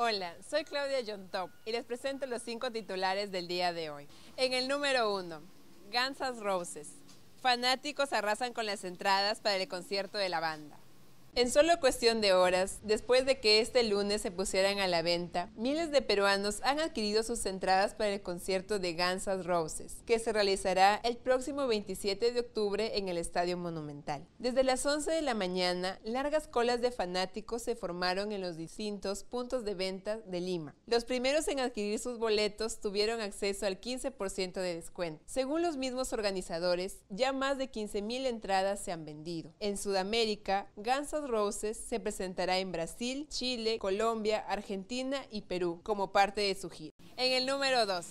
Hola, soy Claudia Yontop y les presento los cinco titulares del día de hoy. En el número uno, Gansas Roses. Fanáticos arrasan con las entradas para el concierto de la banda. En solo cuestión de horas, después de que este lunes se pusieran a la venta, miles de peruanos han adquirido sus entradas para el concierto de Guns Roses, que se realizará el próximo 27 de octubre en el Estadio Monumental. Desde las 11 de la mañana, largas colas de fanáticos se formaron en los distintos puntos de venta de Lima. Los primeros en adquirir sus boletos tuvieron acceso al 15% de descuento. Según los mismos organizadores, ya más de 15.000 entradas se han vendido. En Sudamérica, Guns Roses se presentará en Brasil, Chile, Colombia, Argentina y Perú como parte de su gira. En el número 2,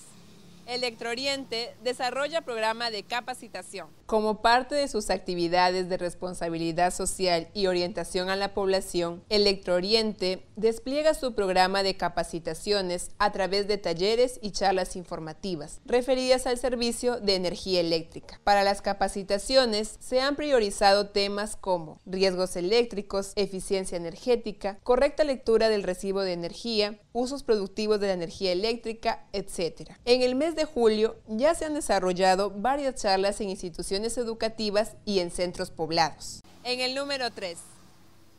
Oriente desarrolla programa de capacitación. Como parte de sus actividades de responsabilidad social y orientación a la población, Electro Oriente despliega su programa de capacitaciones a través de talleres y charlas informativas referidas al servicio de energía eléctrica. Para las capacitaciones se han priorizado temas como riesgos eléctricos, eficiencia energética, correcta lectura del recibo de energía, usos productivos de la energía eléctrica, etc. En el mes de julio ya se han desarrollado varias charlas en instituciones educativas y en centros poblados. En el número 3,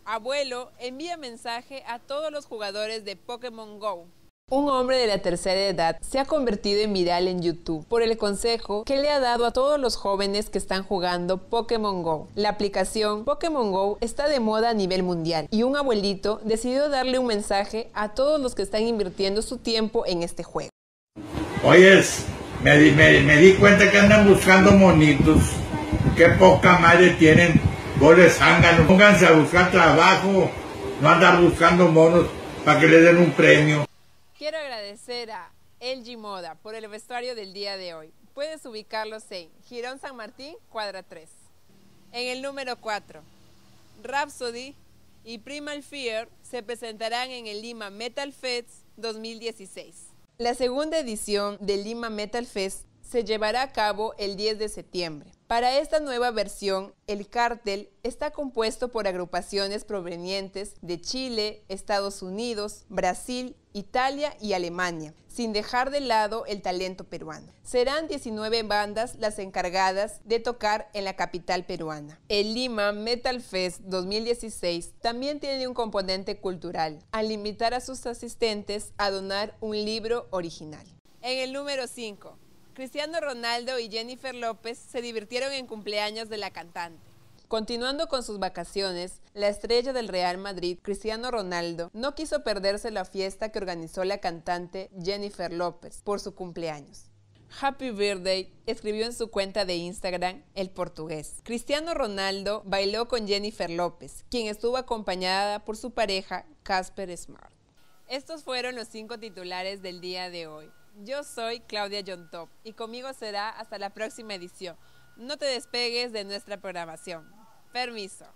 Abuelo envía mensaje a todos los jugadores de Pokémon Go. Un hombre de la tercera edad se ha convertido en viral en YouTube por el consejo que le ha dado a todos los jóvenes que están jugando Pokémon Go. La aplicación Pokémon Go está de moda a nivel mundial y un abuelito decidió darle un mensaje a todos los que están invirtiendo su tiempo en este juego. Me, di cuenta que andan buscando monitos. Qué poca madre tienen. Goles zánganos. Pónganse a buscar trabajo, no andar buscando monos para que les den un premio. Quiero agradecer a El Moda por el vestuario del día de hoy. Puedes ubicarlos en Girón San Martín, cuadra 3. En el número 4, Rhapsody y Primal Fear se presentarán en el Lima Metal Feds 2016. La segunda edición de Lima Metal Fest se llevará a cabo el 10 de septiembre. Para esta nueva versión, el cártel está compuesto por agrupaciones provenientes de Chile, Estados Unidos, Brasil, Italia y Alemania, sin dejar de lado el talento peruano. Serán 19 bandas las encargadas de tocar en la capital peruana. El Lima Metal Fest 2016 también tiene un componente cultural, al invitar a sus asistentes a donar un libro original. En el número 5, Cristiano Ronaldo y Jennifer López se divirtieron en cumpleaños de la cantante. Continuando con sus vacaciones, la estrella del Real Madrid, Cristiano Ronaldo, no quiso perderse la fiesta que organizó la cantante Jennifer López por su cumpleaños. Happy Birthday escribió en su cuenta de Instagram el portugués. Cristiano Ronaldo bailó con Jennifer López, quien estuvo acompañada por su pareja Casper Smart. Estos fueron los cinco titulares del día de hoy. Yo soy Claudia Yontop y conmigo será hasta la próxima edición. No te despegues de nuestra programación. Permiso.